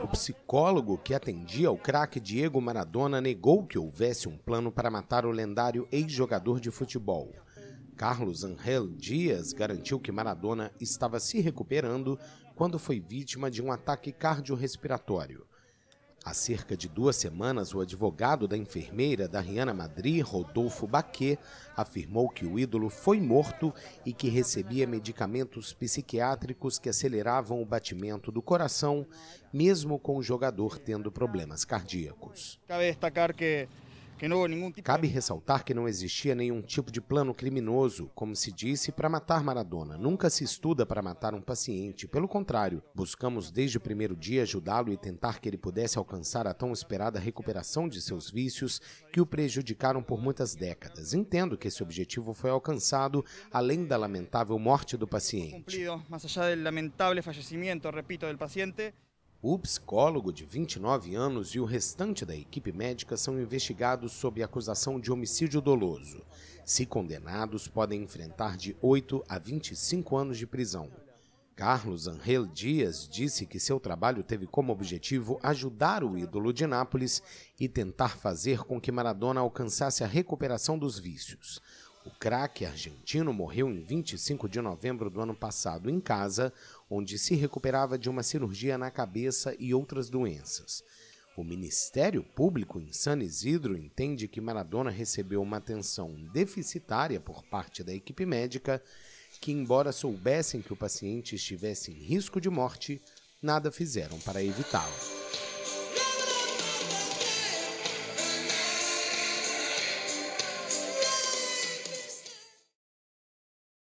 O psicólogo que atendia o craque Diego Maradona negou que houvesse um plano para matar o lendário ex-jogador de futebol. Carlos Angel Dias garantiu que Maradona estava se recuperando quando foi vítima de um ataque cardiorrespiratório. Há cerca de duas semanas, o advogado da enfermeira da Riana Madri, Rodolfo Baquet, afirmou que o ídolo foi morto e que recebia medicamentos psiquiátricos que aceleravam o batimento do coração, mesmo com o jogador tendo problemas cardíacos. Cabe destacar que Tipo Cabe de... ressaltar que não existia nenhum tipo de plano criminoso, como se disse, para matar Maradona. Nunca se estuda para matar um paciente. Pelo contrário, buscamos desde o primeiro dia ajudá-lo e tentar que ele pudesse alcançar a tão esperada recuperação de seus vícios que o prejudicaram por muitas décadas. Entendo que esse objetivo foi alcançado, além da lamentável morte do paciente. O psicólogo de 29 anos e o restante da equipe médica são investigados sob acusação de homicídio doloso. Se condenados, podem enfrentar de 8 a 25 anos de prisão. Carlos Angel Dias disse que seu trabalho teve como objetivo ajudar o ídolo de Nápoles e tentar fazer com que Maradona alcançasse a recuperação dos vícios. O craque argentino morreu em 25 de novembro do ano passado em casa, onde se recuperava de uma cirurgia na cabeça e outras doenças. O Ministério Público em San Isidro entende que Maradona recebeu uma atenção deficitária por parte da equipe médica, que, embora soubessem que o paciente estivesse em risco de morte, nada fizeram para evitá-lo.